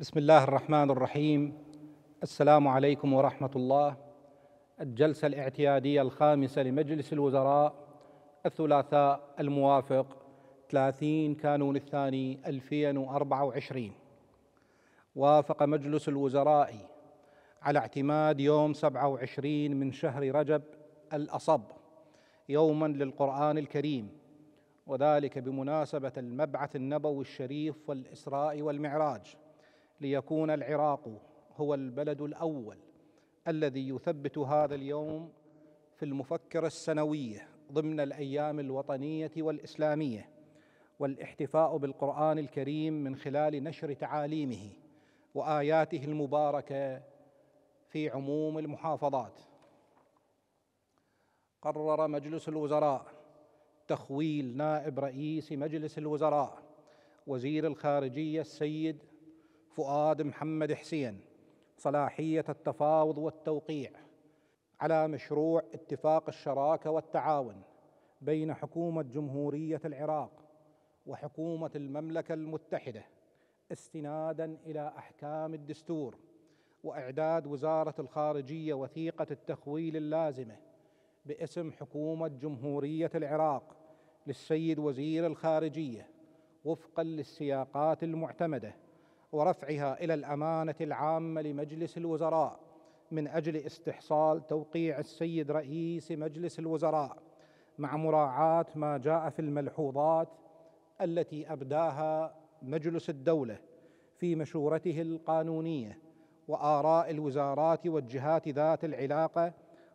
بسم الله الرحمن الرحيم السلام عليكم ورحمه الله الجلسه الاعتياديه الخامسه لمجلس الوزراء الثلاثاء الموافق 30 كانون الثاني 2024 وافق مجلس الوزراء على اعتماد يوم 27 من شهر رجب الأصب يوما للقرآن الكريم وذلك بمناسبة المبعث النبوي الشريف والإسراء والمعراج ليكون العراق هو البلد الاول الذي يثبت هذا اليوم في المفكرة السنوية ضمن الأيام الوطنية والإسلامية والاحتفاء بالقرآن الكريم من خلال نشر تعاليمه وآياته المباركة في عموم المحافظات قرر مجلس الوزراء تخويل نائب رئيس مجلس الوزراء وزير الخارجية السيد فؤاد محمد حسين صلاحيه التفاوض والتوقيع على مشروع اتفاق الشراكه والتعاون بين حكومه جمهوريه العراق وحكومه المملكه المتحده استنادا الى احكام الدستور واعداد وزاره الخارجيه وثيقه التخويل اللازمه باسم حكومه جمهوريه العراق للسيد وزير الخارجيه وفقا للسياقات المعتمده ورفعها الى الامانه العامه لمجلس الوزراء من اجل استحصال توقيع السيد رئيس مجلس الوزراء مع مراعاه ما جاء في الملحوظات التي ابداها مجلس الدوله في مشورته القانونيه واراء الوزارات والجهات ذات العلاقه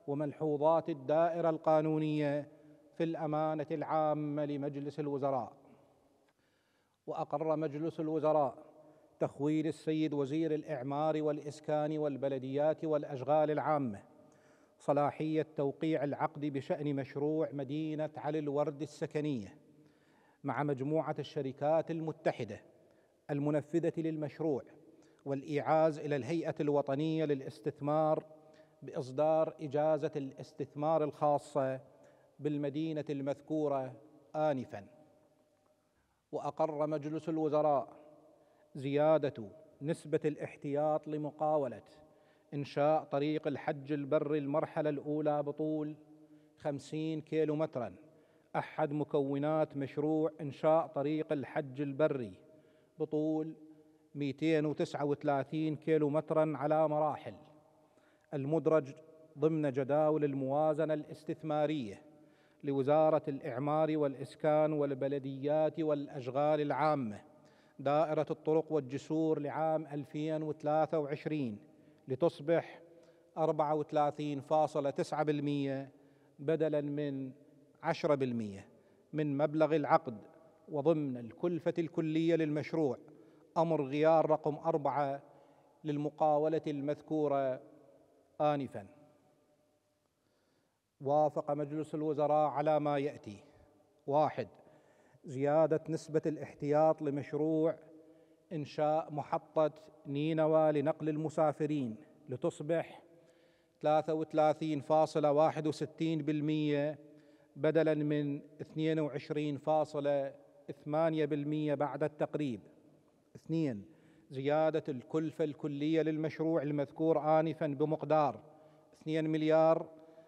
وملحوظات الدائره القانونيه في الامانه العامه لمجلس الوزراء واقر مجلس الوزراء تخويل السيد وزير الإعمار والإسكان والبلديات والأشغال العامة صلاحية توقيع العقد بشأن مشروع مدينة علي الورد السكنية مع مجموعة الشركات المتحدة المنفذة للمشروع والإيعاز إلى الهيئة الوطنية للاستثمار بإصدار إجازة الاستثمار الخاصة بالمدينة المذكورة آنفاً وأقر مجلس الوزراء زياده نسبه الاحتياط لمقاوله انشاء طريق الحج البري المرحله الاولى بطول 50 كيلو مترا احد مكونات مشروع انشاء طريق الحج البري بطول 239 كيلو مترا على مراحل المدرج ضمن جداول الموازنه الاستثماريه لوزاره الاعمار والاسكان والبلديات والاشغال العامه دائرة الطرق والجسور لعام 2023 لتصبح 34.9% بدلا من 10% من مبلغ العقد وضمن الكلفة الكلية للمشروع أمر غيار رقم أربعة للمقاولة المذكورة آنفا وافق مجلس الوزراء على ما يأتي واحد زياده نسبه الاحتياط لمشروع انشاء محطه نينوى لنقل المسافرين لتصبح 33.61% بدلا من 22.8% بعد التقريب. اثنين زيادة الكلفة الكلية للمشروع المذكور آنفا بمقدار 2 مليار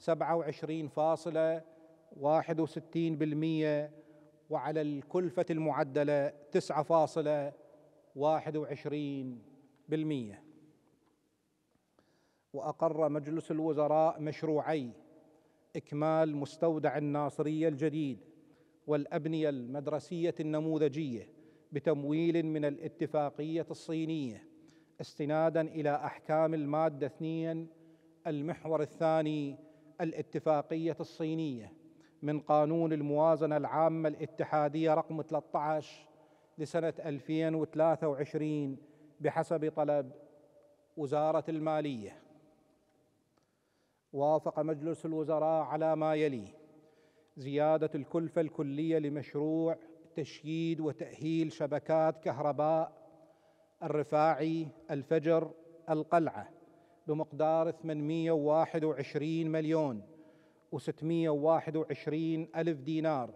27.61% وعلى الكلفة المعدلة 9.21% وأقر مجلس الوزراء مشروعي إكمال مستودع الناصرية الجديد والأبنية المدرسية النموذجية بتمويل من الاتفاقية الصينية استنادا إلى أحكام المادة 2 المحور الثاني الاتفاقيه الصينيه من قانون الموازنه العامه الاتحاديه رقم 13 لسنه 2023 بحسب طلب وزاره الماليه وافق مجلس الوزراء على ما يلي زياده الكلفه الكليه لمشروع تشييد وتاهيل شبكات كهرباء الرفاعي الفجر القلعه بمقدار 821 مليون و621 ألف دينار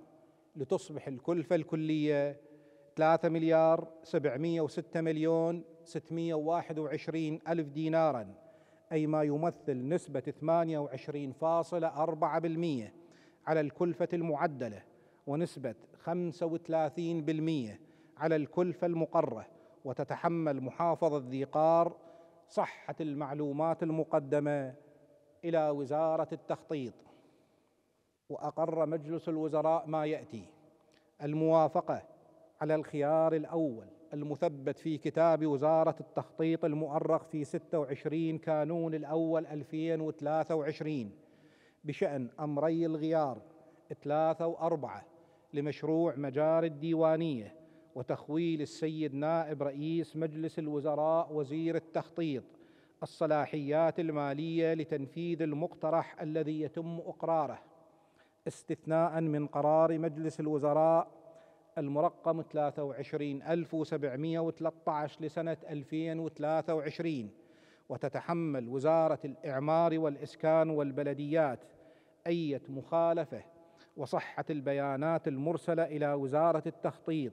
لتصبح الكلفة الكلية 3 مليار 706 مليون 621 ألف دينارا أي ما يمثل نسبة 28.4% على الكلفة المعدلة ونسبة 35% على الكلفة المقرة وتتحمل محافظة ذي قار صحه المعلومات المقدمه الى وزاره التخطيط واقر مجلس الوزراء ما ياتي الموافقه على الخيار الاول المثبت في كتاب وزاره التخطيط المؤرخ في 26 كانون الاول 2023 بشان امري الغيار ثلاثه واربعه لمشروع مجاري الديوانيه وتخويل السيد نائب رئيس مجلس الوزراء وزير التخطيط الصلاحيات الماليه لتنفيذ المقترح الذي يتم اقراره استثناء من قرار مجلس الوزراء المرقم 23713 لسنه 2023 وتتحمل وزاره الاعمار والاسكان والبلديات اية مخالفه وصحه البيانات المرسله الى وزاره التخطيط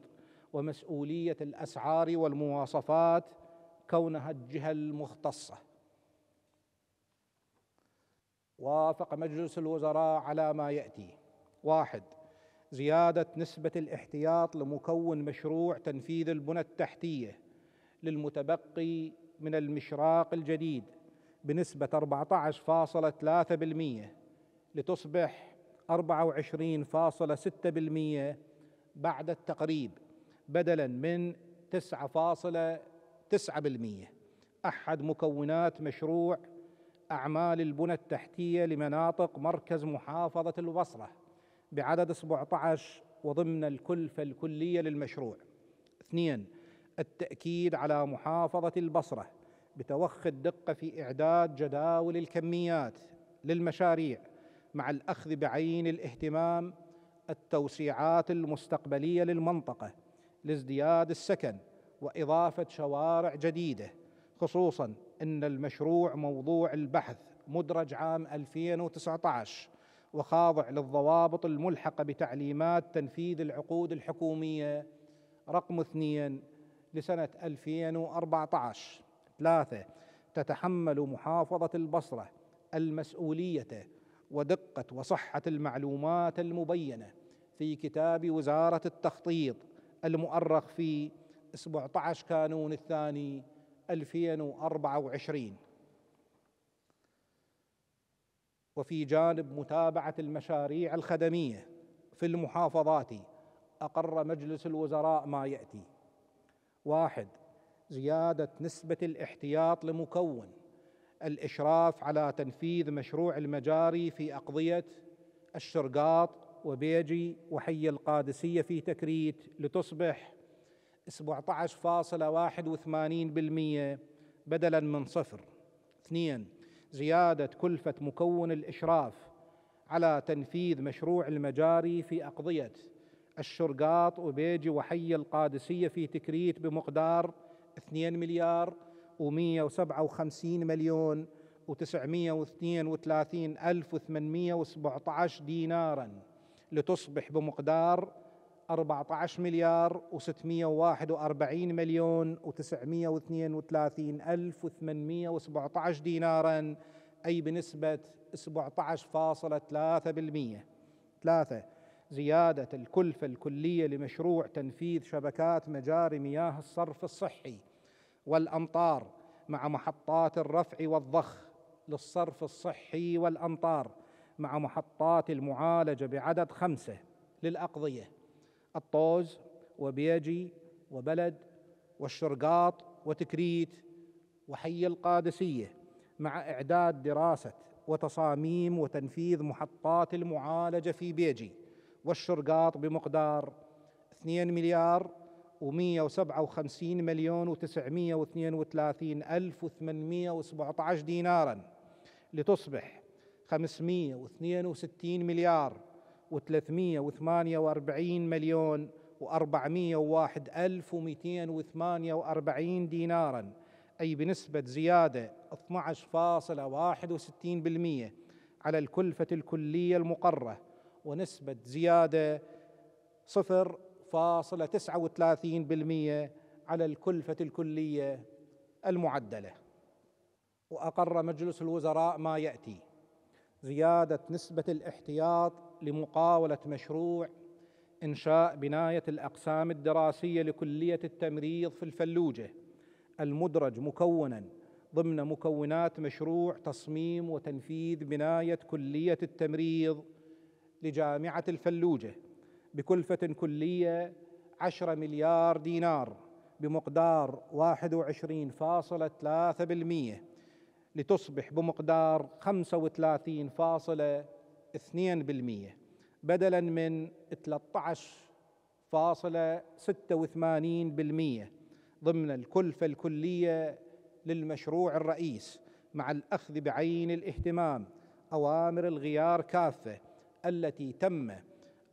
ومسؤوليه الاسعار والمواصفات كونها الجهه المختصه وافق مجلس الوزراء على ما ياتي واحد زياده نسبه الاحتياط لمكون مشروع تنفيذ البنى التحتيه للمتبقي من المشراق الجديد بنسبه 14.3% لتصبح 24.6% بعد التقريب بدلا من 9.9% أحد مكونات مشروع أعمال البنى التحتية لمناطق مركز محافظة البصرة بعدد 17 وضمن الكلفة الكلية للمشروع اثنين التأكيد على محافظة البصرة بتوخي الدقة في إعداد جداول الكميات للمشاريع مع الأخذ بعين الاهتمام التوسيعات المستقبلية للمنطقة لازدياد السكن واضافه شوارع جديده خصوصا ان المشروع موضوع البحث مدرج عام 2019 وخاضع للضوابط الملحقه بتعليمات تنفيذ العقود الحكوميه رقم اثنين لسنه 2014 ثلاثه تتحمل محافظه البصره المسؤوليه ودقه وصحه المعلومات المبينه في كتاب وزاره التخطيط المؤرخ في 17 كانون الثاني 2024 وفي جانب متابعة المشاريع الخدمية في المحافظات أقر مجلس الوزراء ما يأتي واحد زيادة نسبة الاحتياط لمكون الإشراف على تنفيذ مشروع المجاري في أقضية الشرقاط وبيجي وحي القادسية في تكريت لتصبح 17.81% بدلا من صفر اثنين زيادة كلفة مكون الإشراف على تنفيذ مشروع المجاري في أقضية الشرقاط وبيجي وحي القادسية في تكريت بمقدار 2 مليار و157 مليون و932 ألف وثمانمية ديناراً لتصبح بمقدار 14 مليار و641 مليون و932 ألف و817 دينارا أي بنسبة 17.3% ثلاثة زيادة الكلفة الكلية لمشروع تنفيذ شبكات مجاري مياه الصرف الصحي والأمطار مع محطات الرفع والضخ للصرف الصحي والأمطار مع محطات المعالجة بعدد خمسة للأقضية الطوز وبيجي وبلد والشرقاط وتكريت وحي القادسية مع إعداد دراسة وتصاميم وتنفيذ محطات المعالجة في بيجي والشرقاط بمقدار 2 مليار و157 مليون و932 ألف و817 دينارا لتصبح 562 مليار و348 مليون و401 ألف و248 دينارا أي بنسبة زيادة 12.61% على الكلفة الكلية المقرة ونسبة زيادة 0.39% على الكلفة الكلية المعدلة وأقر مجلس الوزراء ما يأتي زياده نسبه الاحتياط لمقاوله مشروع انشاء بنايه الاقسام الدراسيه لكليه التمريض في الفلوجه المدرج مكونا ضمن مكونات مشروع تصميم وتنفيذ بنايه كليه التمريض لجامعه الفلوجه بكلفه كليه 10 مليار دينار بمقدار 21.3% لتصبح بمقدار 35.2% بدلا من 13.86% ضمن الكلفة الكلية للمشروع الرئيس مع الأخذ بعين الاهتمام أوامر الغيار كافة التي تم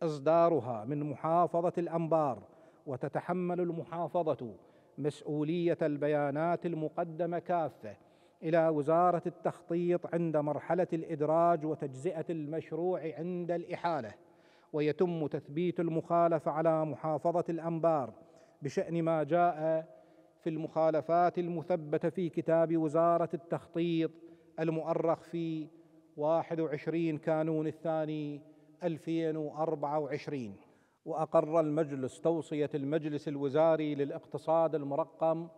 إصدارها من محافظة الأنبار وتتحمل المحافظة مسؤولية البيانات المقدمة كافة الى وزاره التخطيط عند مرحله الادراج وتجزئه المشروع عند الاحاله ويتم تثبيت المخالفه على محافظه الانبار بشان ما جاء في المخالفات المثبته في كتاب وزاره التخطيط المؤرخ في 21 كانون الثاني 2024 وأقر المجلس توصية المجلس الوزاري للاقتصاد المرقم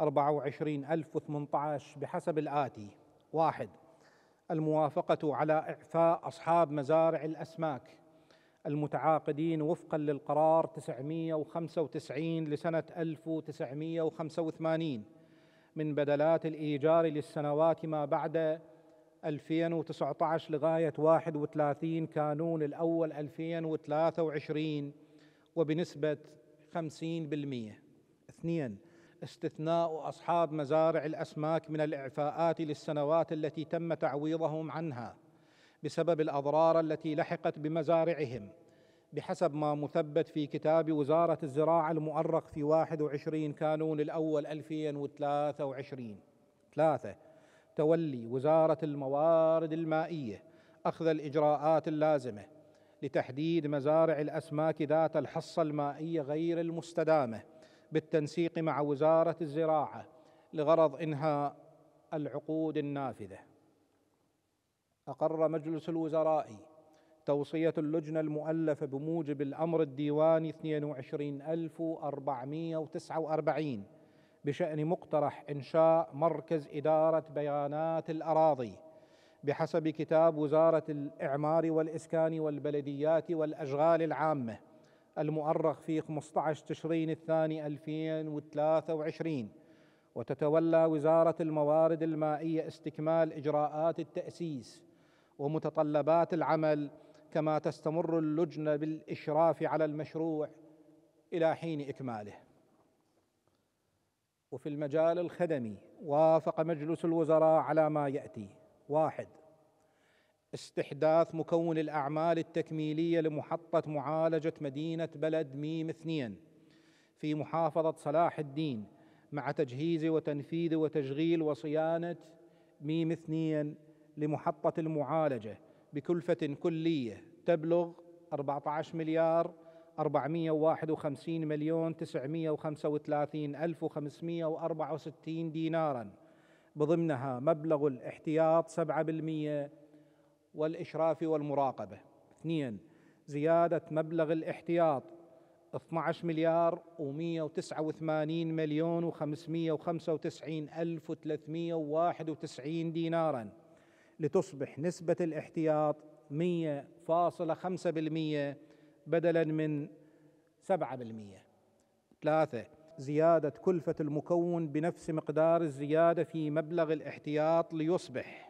24018 بحسب الآتي واحد الموافقة على إعفاء أصحاب مزارع الأسماك المتعاقدين وفقا للقرار 995 لسنة 1985 من بدلات الإيجار للسنوات ما بعد 2019 لغاية 31 كانون الأول 2023 وبنسبة 50% اثنين استثناء اصحاب مزارع الاسماك من الاعفاءات للسنوات التي تم تعويضهم عنها بسبب الاضرار التي لحقت بمزارعهم بحسب ما مثبت في كتاب وزاره الزراعه المؤرخ في 21 كانون الاول 2023 ثلاثه تولي وزاره الموارد المائيه اخذ الاجراءات اللازمه لتحديد مزارع الاسماك ذات الحصه المائيه غير المستدامه بالتنسيق مع وزاره الزراعه لغرض انهاء العقود النافذه اقر مجلس الوزراء توصيه اللجنه المؤلفه بموجب الامر الديواني 22449 بشان مقترح انشاء مركز اداره بيانات الاراضي بحسب كتاب وزاره الاعمار والاسكان والبلديات والاشغال العامه المؤرخ في 15 تشرين الثاني 2023 وتتولى وزارة الموارد المائية استكمال إجراءات التأسيس ومتطلبات العمل كما تستمر اللجنة بالإشراف على المشروع إلى حين إكماله وفي المجال الخدمي وافق مجلس الوزراء على ما يأتي واحد استحداث مكون الأعمال التكميلية لمحطة معالجة مدينة بلد ميم اثنين في محافظة صلاح الدين مع تجهيز وتنفيذ وتشغيل وصيانة ميم اثنين لمحطة المعالجة بكلفة كلية تبلغ 14 مليار 451 مليون 935 ألف 564 ديناراً بضمنها مبلغ الاحتياط 7% والإشراف والمراقبة اثنين زيادة مبلغ الاحتياط 12 مليار و189 مليون و595 ألف و391 دينارا لتصبح نسبة الاحتياط 100.5% بدلا من 7% ثلاثة زيادة كلفة المكون بنفس مقدار الزيادة في مبلغ الاحتياط ليصبح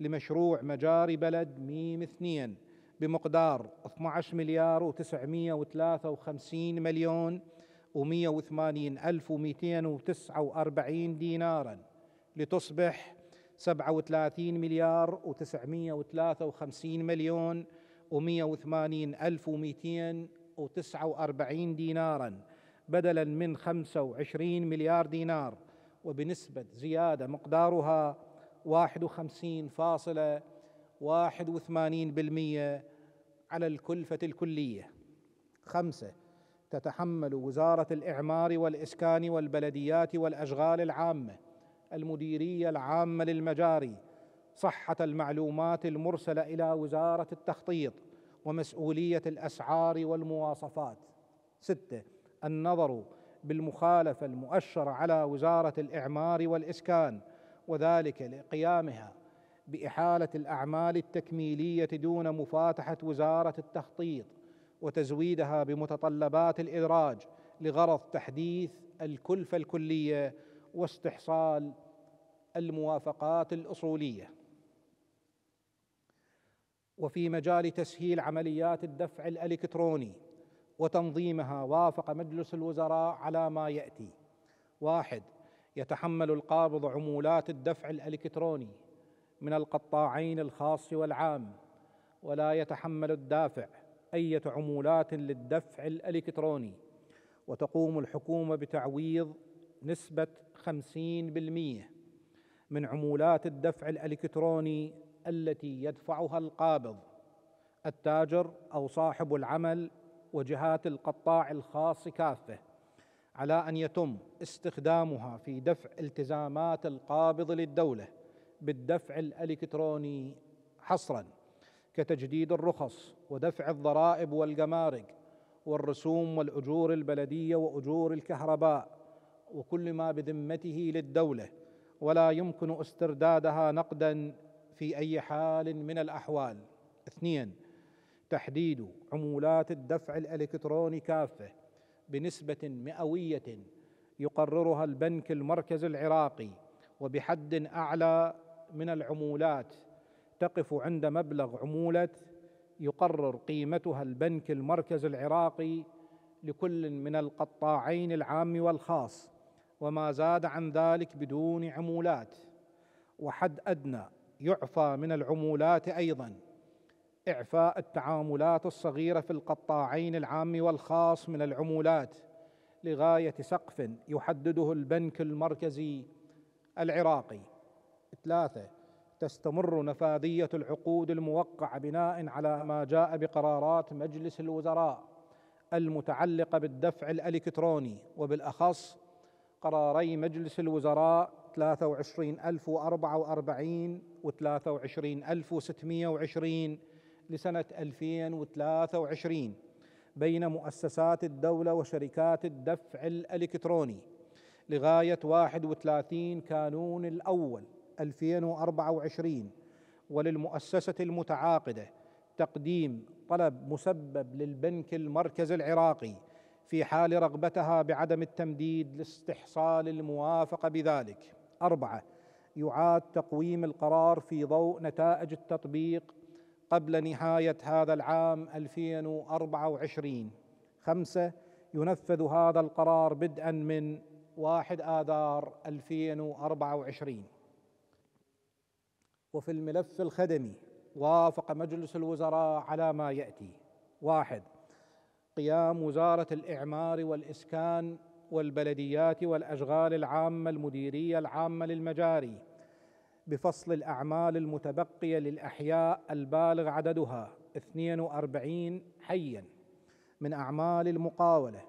لمشروع مجاري بلد ميم اثنين بمقدار 12 مليار و953 مليون و180 ألف و249 دينارا لتصبح 37 مليار و953 مليون و180 ألف و249 دينارا بدلا من 25 مليار دينار وبنسبة زيادة مقدارها 51.81% على الكلفة الكلية خمسة تتحمل وزارة الإعمار والإسكان والبلديات والأشغال العامة المديرية العامة للمجاري صحة المعلومات المرسلة إلى وزارة التخطيط ومسؤولية الأسعار والمواصفات ستة النظر بالمخالفة المؤشرة على وزارة الإعمار والإسكان وذلك لقيامها باحاله الاعمال التكميليه دون مفاتحه وزاره التخطيط وتزويدها بمتطلبات الادراج لغرض تحديث الكلفه الكليه واستحصال الموافقات الاصوليه وفي مجال تسهيل عمليات الدفع الالكتروني وتنظيمها وافق مجلس الوزراء على ما ياتي واحد يتحمل القابض عمولات الدفع الالكتروني من القطاعين الخاص والعام ولا يتحمل الدافع ايه عمولات للدفع الالكتروني وتقوم الحكومه بتعويض نسبه 50% من عمولات الدفع الالكتروني التي يدفعها القابض التاجر او صاحب العمل وجهات القطاع الخاص كافه على ان يتم استخدامها في دفع التزامات القابض للدوله بالدفع الالكتروني حصرا كتجديد الرخص ودفع الضرائب والجمارك والرسوم والاجور البلديه واجور الكهرباء وكل ما بذمته للدوله ولا يمكن استردادها نقدا في اي حال من الاحوال اثنين تحديد عمولات الدفع الالكتروني كافه بنسبة مئوية يقررها البنك المركزي العراقي وبحد أعلى من العمولات تقف عند مبلغ عمولة يقرر قيمتها البنك المركزي العراقي لكل من القطاعين العام والخاص وما زاد عن ذلك بدون عمولات وحد أدنى يعفى من العمولات أيضاً إعفاء التعاملات الصغيرة في القطاعين العام والخاص من العمولات لغاية سقف يحدده البنك المركزي العراقي. ثلاثة تستمر نفاذية العقود الموقعة بناء على ما جاء بقرارات مجلس الوزراء المتعلقة بالدفع الإلكتروني وبالأخص قراري مجلس الوزراء 23044 و 23620 لسنة 2023 بين مؤسسات الدولة وشركات الدفع الإلكتروني لغاية 31 كانون الأول 2024 وللمؤسسة المتعاقدة تقديم طلب مسبب للبنك المركزي العراقي في حال رغبتها بعدم التمديد لاستحصال الموافقة بذلك أربعة يعاد تقويم القرار في ضوء نتائج التطبيق قبل نهاية هذا العام 2024 خمسة ينفذ هذا القرار بدءا من 1 آذار 2024 وفي الملف الخدمي وافق مجلس الوزراء على ما يأتي واحد قيام وزارة الإعمار والإسكان والبلديات والأشغال العامة المديرية العامة للمجاري بفصل الأعمال المتبقية للأحياء البالغ عددها 42 حيا من أعمال المقاولة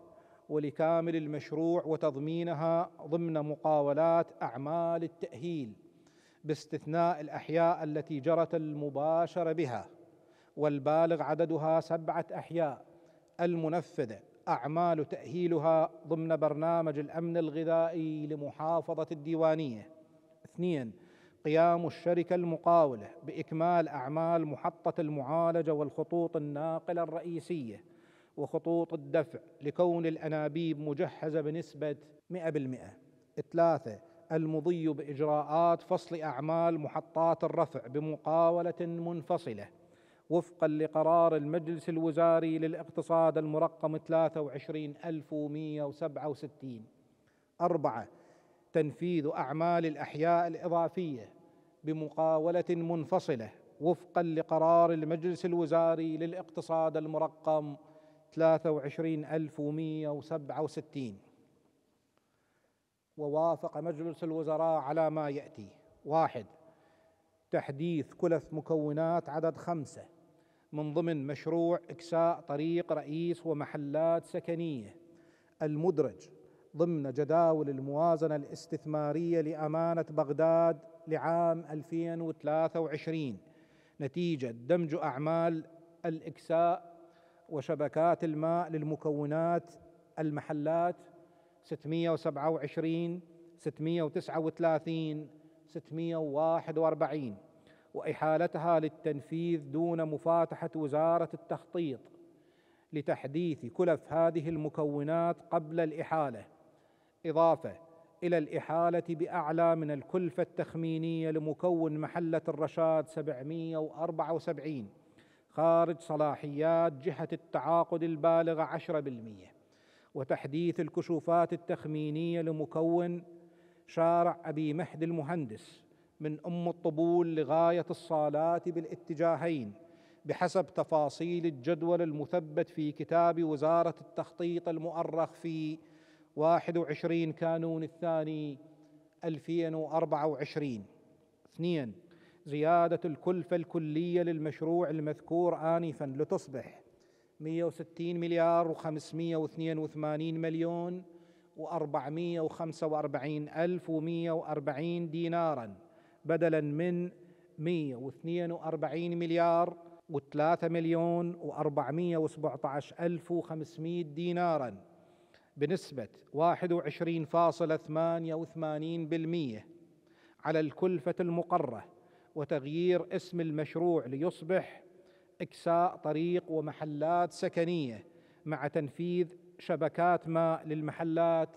ولكامل المشروع وتضمينها ضمن مقاولات أعمال التأهيل باستثناء الأحياء التي جرت المباشرة بها والبالغ عددها سبعة أحياء المنفذة أعمال تأهيلها ضمن برنامج الأمن الغذائي لمحافظة الديوانية اثنين قيام الشركة المقاولة بإكمال أعمال محطة المعالجة والخطوط الناقلة الرئيسية وخطوط الدفع لكون الأنابيب مجهزة بنسبة 100%. ثلاثة المضي بإجراءات فصل أعمال محطات الرفع بمقاولة منفصلة وفقا لقرار المجلس الوزاري للاقتصاد المرقم 23167 أربعة تنفيذ أعمال الأحياء الإضافية بمقاوله منفصله وفقا لقرار المجلس الوزاري للاقتصاد المرقم 23167 ووافق مجلس الوزراء على ما يأتي واحد تحديث كلف مكونات عدد خمسة من ضمن مشروع إكساء طريق رئيس ومحلات سكنية المدرج ضمن جداول الموازنة الاستثمارية لأمانة بغداد لعام 2023 نتيجة دمج أعمال الإكساء وشبكات الماء للمكونات المحلات 627 639 641 وإحالتها للتنفيذ دون مفاتحة وزارة التخطيط لتحديث كلف هذه المكونات قبل الإحالة إضافة إلى الإحالة بأعلى من الكلفة التخمينية لمكون محلة الرشاد 774 خارج صلاحيات جهة التعاقد البالغة 10% وتحديث الكشوفات التخمينية لمكون شارع أبي مهد المهندس من أم الطبول لغاية الصالات بالاتجاهين بحسب تفاصيل الجدول المثبت في كتاب وزارة التخطيط المؤرخ في واحد وعشرين كانون الثاني ألفين وأربعة وعشرين اثنين زيادة الكلفة الكلية للمشروع المذكور آنفا لتصبح 160 مليار و582 مليون و445 ألف و140 دينارا بدلا من 142 مليار و3 مليون و417 ألف و500 ديناراً بنسبة 21.88% على الكلفة المقرة وتغيير اسم المشروع ليصبح إكساء طريق ومحلات سكنية مع تنفيذ شبكات ماء للمحلات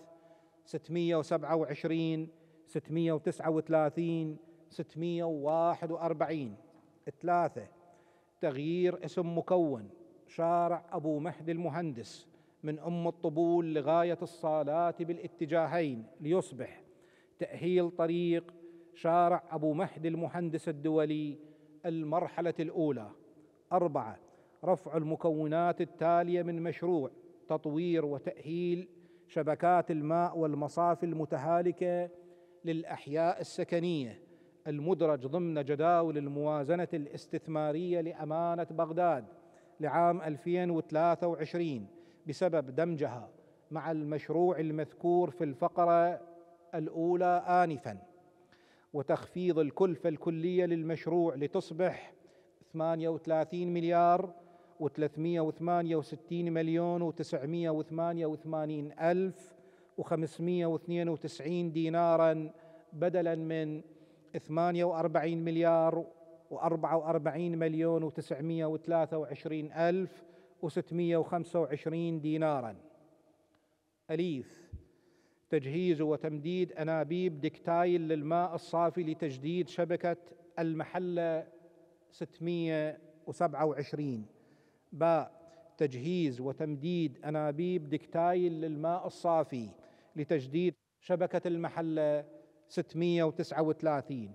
627 639 641 ثلاثة تغيير اسم مكون شارع أبو مهدي المهندس من أم الطبول لغاية الصالات بالاتجاهين ليصبح تأهيل طريق شارع أبو مهد المهندس الدولي المرحلة الأولى أربعة رفع المكونات التالية من مشروع تطوير وتأهيل شبكات الماء والمصافي المتهالكة للأحياء السكنية المدرج ضمن جداول الموازنة الاستثمارية لأمانة بغداد لعام 2023 بسبب دمجها مع المشروع المذكور في الفقره الاولى انفا وتخفيض الكلفه الكليه للمشروع لتصبح 38 مليار و368 مليون و988 ألف و592 دينارا بدلا من 48 مليار و44 مليون و923 ألف وعشرين دينارا أليف تجهيز وتمديد أنابيب دكتايل للماء الصافي لتجديد شبكة المحلة 627 باء تجهيز وتمديد أنابيب دكتايل للماء الصافي لتجديد شبكة المحلة 639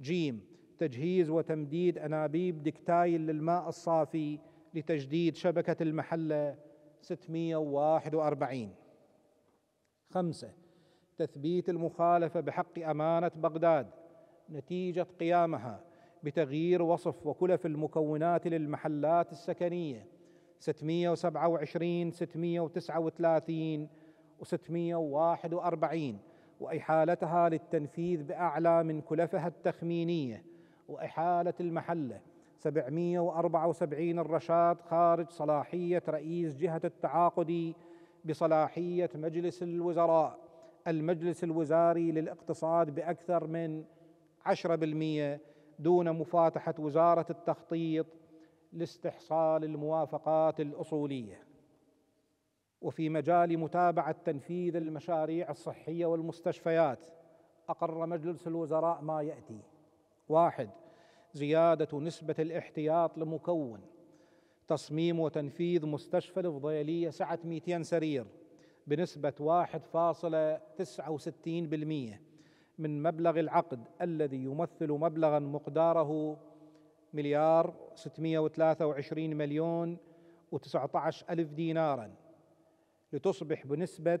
جيم تجهيز وتمديد أنابيب دكتايل للماء الصافي لتجديد شبكة المحلة 641 خمسة تثبيت المخالفة بحق أمانة بغداد نتيجة قيامها بتغيير وصف وكلف المكونات للمحلات السكنية 627 639 و 641 وإحالتها للتنفيذ بأعلى من كلفها التخمينية وإحالة المحلة 774 الرشاد خارج صلاحية رئيس جهة التعاقد بصلاحية مجلس الوزراء المجلس الوزاري للاقتصاد بأكثر من 10% دون مفاتحة وزارة التخطيط لاستحصال الموافقات الأصولية وفي مجال متابعة تنفيذ المشاريع الصحية والمستشفيات أقر مجلس الوزراء ما يأتي واحد زياده نسبه الاحتياط لمكون تصميم وتنفيذ مستشفى الفضيليه سعه 200 سرير بنسبه 1.69% من مبلغ العقد الذي يمثل مبلغا مقداره مليار 623 مليون و19 ألف دينارا لتصبح بنسبة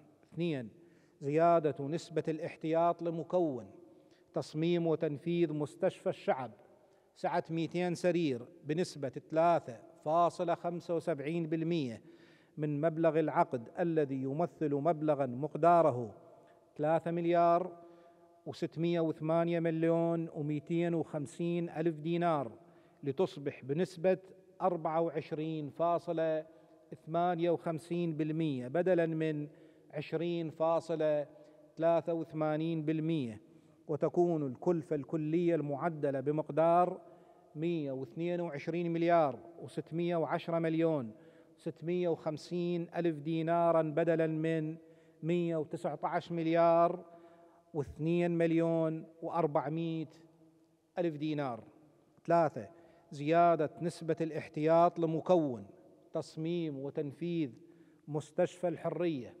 اثنين زيادة نسبة الاحتياط لمكون تصميم وتنفيذ مستشفى الشعب سعة 200 سرير بنسبة 3.75% من مبلغ العقد الذي يمثل مبلغا مقداره 3 مليار و608 مليون و250 ألف دينار لتصبح بنسبة 24.58% بدلا من 20.83% وتكون الكلفة الكلية المعدلة بمقدار 122 مليار و610 مليون 650 ألف دينارا بدلا من 119 مليار و2 مليون و400 ألف دينار ثلاثة زيادة نسبة الاحتياط لمكون تصميم وتنفيذ مستشفى الحرية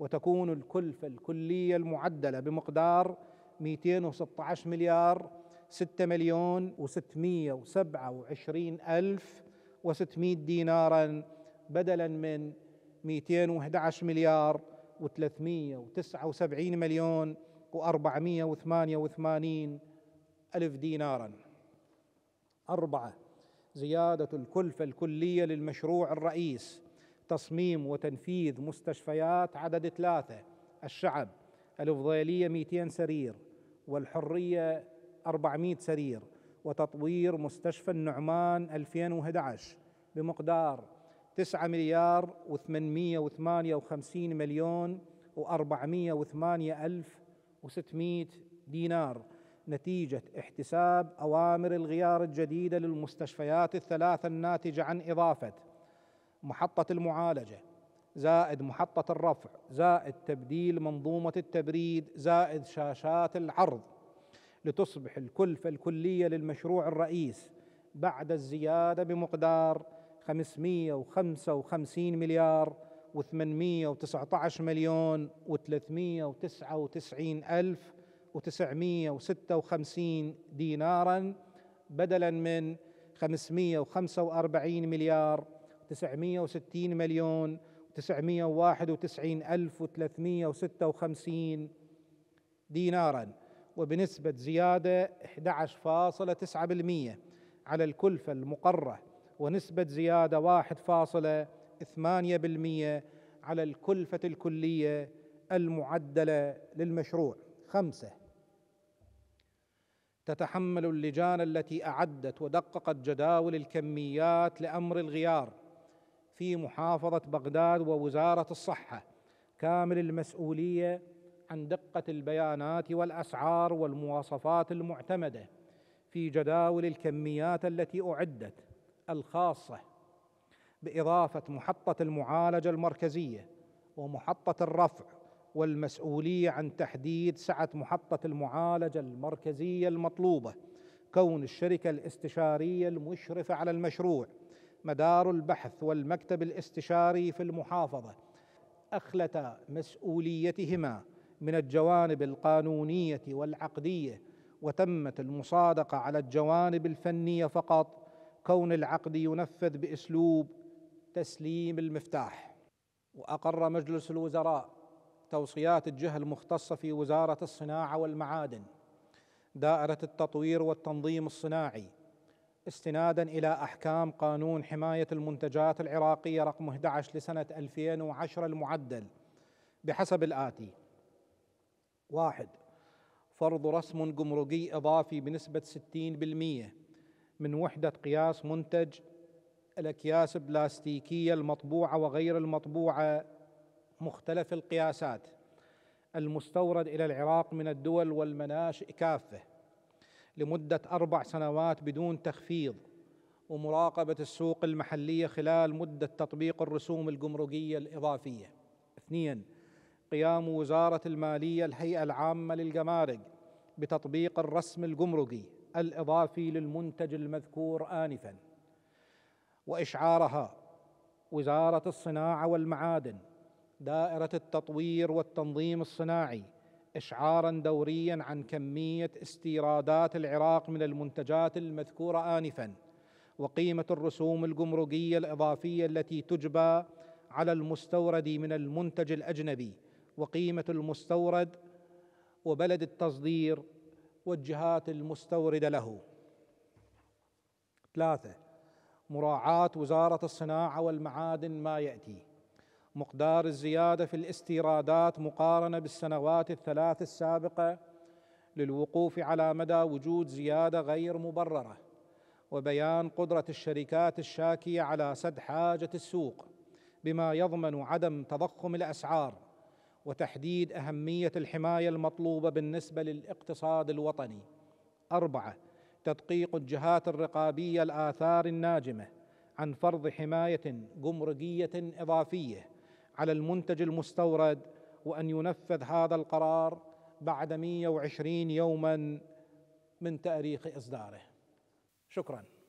وتكون الكلفة الكلية المعدلة بمقدار 216 مليار 6 مليون و627 ألف و600 دينارا بدلا من 211 مليار و379 مليون و488 ألف دينارا أربعة زيادة الكلفة الكلية للمشروع الرئيس تصميم وتنفيذ مستشفيات عدد ثلاثة الشعب الفضيلية 200 سرير والحرية 400 سرير وتطوير مستشفى النعمان 2011 بمقدار 9 مليار و858 مليون و408 ألف و600 دينار نتيجة احتساب أوامر الغيار الجديدة للمستشفيات الثلاثة الناتجة عن إضافة محطة المعالجة زائد محطة الرفع زائد تبديل منظومة التبريد زائد شاشات العرض لتصبح الكلفة الكلية للمشروع الرئيس بعد الزيادة بمقدار 555 مليار و819 مليون و399 ألف و956 ديناراً بدلاً من 545 مليار 960 مليون 991 ألف وثلاثمية دينارا وبنسبة زيادة 11.9% على الكلفة المقرة ونسبة زيادة 1.8% على الكلفة الكلية المعدلة للمشروع خمسة تتحمل اللجان التي أعدت ودققت جداول الكميات لأمر الغيار في محافظه بغداد ووزاره الصحه كامل المسؤوليه عن دقه البيانات والاسعار والمواصفات المعتمده في جداول الكميات التي اعدت الخاصه باضافه محطه المعالجه المركزيه ومحطه الرفع والمسؤوليه عن تحديد سعه محطه المعالجه المركزيه المطلوبه كون الشركه الاستشاريه المشرفه على المشروع مدار البحث والمكتب الاستشاري في المحافظه اخلتا مسؤوليتهما من الجوانب القانونيه والعقديه وتمت المصادقه على الجوانب الفنيه فقط كون العقد ينفذ باسلوب تسليم المفتاح واقر مجلس الوزراء توصيات الجهه المختصه في وزاره الصناعه والمعادن دائره التطوير والتنظيم الصناعي استنادا الى احكام قانون حمايه المنتجات العراقيه رقم 11 لسنه 2010 المعدل بحسب الاتي: واحد فرض رسم جمركي اضافي بنسبه 60% من وحده قياس منتج الاكياس البلاستيكيه المطبوعه وغير المطبوعه مختلف القياسات المستورد الى العراق من الدول والمناشئ كافه لمدة أربع سنوات بدون تخفيض ومراقبة السوق المحلية خلال مدة تطبيق الرسوم الجمركية الإضافية. اثنين قيام وزارة المالية الهيئة العامة للجمارك بتطبيق الرسم الجمركي الإضافي للمنتج المذكور آنفا وإشعارها وزارة الصناعة والمعادن دائرة التطوير والتنظيم الصناعي اشعارا دوريا عن كميه استيرادات العراق من المنتجات المذكوره انفا وقيمه الرسوم الجمركيه الاضافيه التي تجبى على المستورد من المنتج الاجنبي وقيمه المستورد وبلد التصدير والجهات المستورده له ثلاثه مراعاه وزاره الصناعه والمعادن ما ياتي مقدار الزياده في الاستيرادات مقارنه بالسنوات الثلاث السابقه للوقوف على مدى وجود زياده غير مبرره وبيان قدره الشركات الشاكيه على سد حاجه السوق بما يضمن عدم تضخم الاسعار وتحديد اهميه الحمايه المطلوبه بالنسبه للاقتصاد الوطني اربعه تدقيق الجهات الرقابيه الاثار الناجمه عن فرض حمايه جمركيه اضافيه على المنتج المستورد وأن ينفذ هذا القرار بعد 120 يوما من تاريخ إصداره شكراً